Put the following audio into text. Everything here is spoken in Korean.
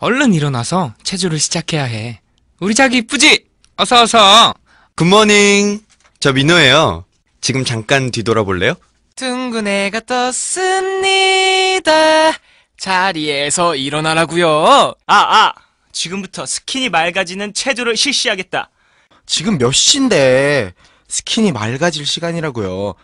얼른 일어나서 체조를 시작해야 해. 우리 자기 이쁘지? 어서 어서. 굿모닝. 저 민호예요. 지금 잠깐 뒤돌아볼래요? 둥근 애가 떴습니다. 자리에서 일어나라고요. 아, 아. 지금부터 스킨이 맑아지는 체조를 실시하겠다. 지금 몇 시인데 스킨이 맑아질 시간이라고요.